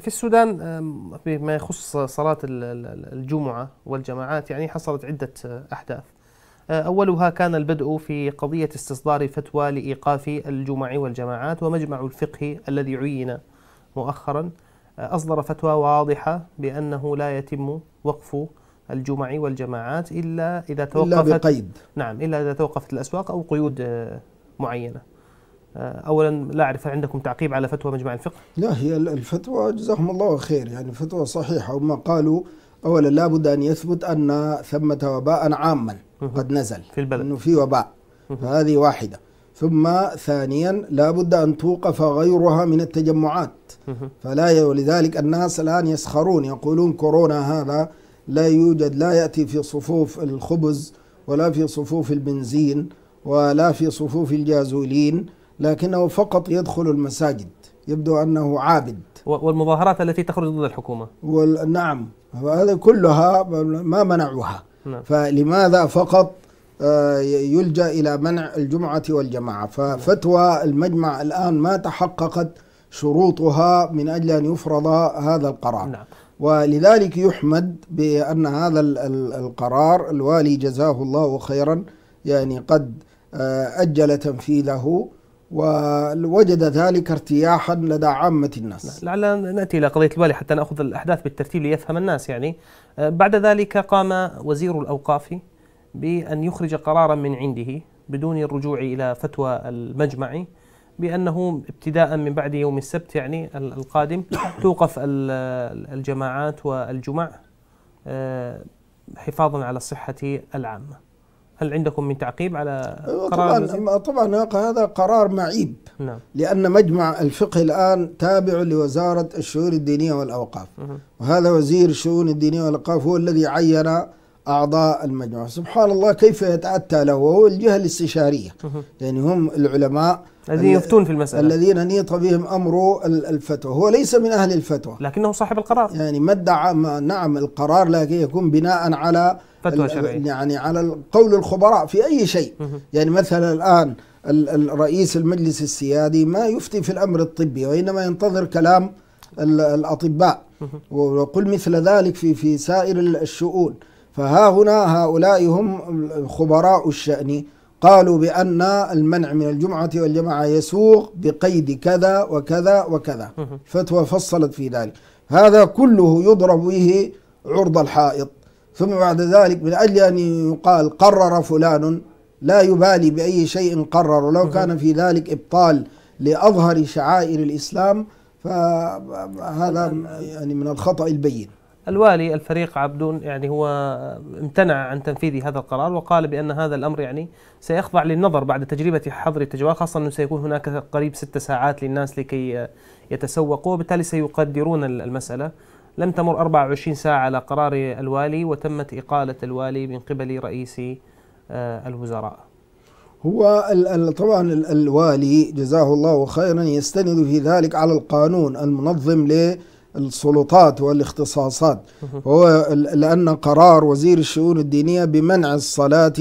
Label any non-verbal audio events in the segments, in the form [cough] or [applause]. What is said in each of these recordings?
في السودان بما يخص صلاة الجمعة والجماعات يعني حصلت عدة أحداث آه، أولها كان البدء في قضية استصدار فتوى لإيقاف الجمع والجماعات ومجمع الفقه الذي عين مؤخرا آه، أصدر فتوى واضحة بأنه لا يتم وقف الجمع والجماعات إلا إذا توقفت إلا بقيد نعم إلا إذا توقفت الأسواق أو قيود آه، معينة آه، اولا لا اعرف هل عندكم تعقيب على فتوى مجمع الفقه؟ لا هي الفتوى جزاهم الله خير يعني فتوى صحيحه وما قالوا اولا لابد ان يثبت ان ثمه وباء عاما قد نزل في البلد انه في وباء فهذه واحده ثم ثانيا لابد ان توقف غيرها من التجمعات فلا ولذلك الناس الان يسخرون يقولون كورونا هذا لا يوجد لا ياتي في صفوف الخبز ولا في صفوف البنزين ولا في صفوف الجازولين لكنه فقط يدخل المساجد يبدو أنه عابد والمظاهرات التي تخرج ضد الحكومة وال... نعم هذا كلها ما منعوها نعم. فلماذا فقط آه، يلجأ إلى منع الجمعة والجماعة ففتوى المجمع الآن ما تحققت شروطها من أجل أن يفرض هذا القرار نعم. ولذلك يحمد بأن هذا القرار الوالي جزاه الله خيرا يعني قد آه، أجل تنفيذه ووجد ذلك ارتياحا لدى عامة الناس لعل نأتي إلى قضية الوالي حتى نأخذ الأحداث بالترتيب ليفهم الناس يعني أه، بعد ذلك قام وزير الأوقاف بأن يخرج قرارا من عنده بدون الرجوع إلى فتوى المجمع بأنه ابتداء من بعد يوم السبت يعني القادم [coughs] توقف الجماعات والجمع أه، حفاظا على الصحة العامة هل عندكم من تعقيب على أيوة، قرار طبعا طبعا هذا قرار معيب نعم. لان مجمع الفقه الان تابع لوزاره الشؤون الدينيه والاوقاف وهذا وزير الشؤون الدينيه والاوقاف هو الذي عين أعضاء المجموعة سبحان الله كيف يتأتى له وهو الجهة الاستشارية يعني هم العلماء الذين يفتون في المسألة الذين نيط بهم أمر الفتوى هو ليس من أهل الفتوى لكنه صاحب القرار يعني ما ادعى نعم القرار لكن يكون بناء على فتوى شرعية يعني على قول الخبراء في أي شيء يعني مثلا الآن الرئيس المجلس السيادي ما يفتي في الأمر الطبي وإنما ينتظر كلام الأطباء وقل مثل ذلك في في سائر الشؤون فها هنا هؤلاء هم خبراء الشأن قالوا بأن المنع من الجمعة والجماعة يسوغ بقيد كذا وكذا وكذا فتوى فصلت في ذلك هذا كله يضرب به عرض الحائط ثم بعد ذلك من أجل أن يقال قرر فلان لا يبالي بأي شيء قرر ولو كان في ذلك إبطال لأظهر شعائر الإسلام فهذا يعني من الخطأ البين الوالي الفريق عبدون يعني هو امتنع عن تنفيذ هذا القرار وقال بأن هذا الأمر يعني سيخضع للنظر بعد تجربة حظر التجوال خاصة أنه سيكون هناك قريب ست ساعات للناس لكي يتسوقوا وبالتالي سيقدرون المسألة لم تمر 24 ساعة على قرار الوالي وتمت إقالة الوالي من قبل رئيس آه، الوزراء هو طبعا الوالي جزاه الله خيرا يستند في ذلك على القانون المنظم ل السلطات والاختصاصات هو لأن قرار وزير الشؤون الدينية بمنع الصلاة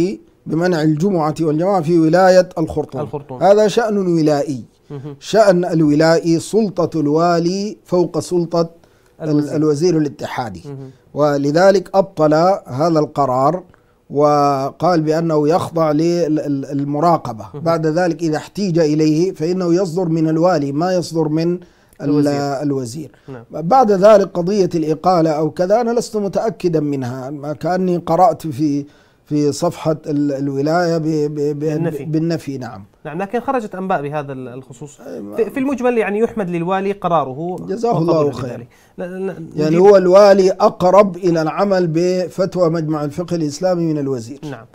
بمنع الجمعة والجماعة في ولاية الخرطوم, الخرطوم. هذا شأن ولائي شأن الولائي سلطة الوالي فوق سلطة الوزير, الوزير الاتحادي ولذلك أبطل هذا القرار وقال بأنه يخضع للمراقبة بعد ذلك إذا احتيج إليه فإنه يصدر من الوالي ما يصدر من الوزير, الوزير. نعم. بعد ذلك قضية الإقالة أو كذا أنا لست متأكدا منها ما كأني قرأت في في صفحة الولاية بالنفي, بالنفي نعم نعم لكن خرجت أنباء بهذا الخصوص في المجمل يعني يحمد للوالي قراره جزاه الله خير يعني هو الوالي أقرب إلى العمل بفتوى مجمع الفقه الإسلامي من الوزير نعم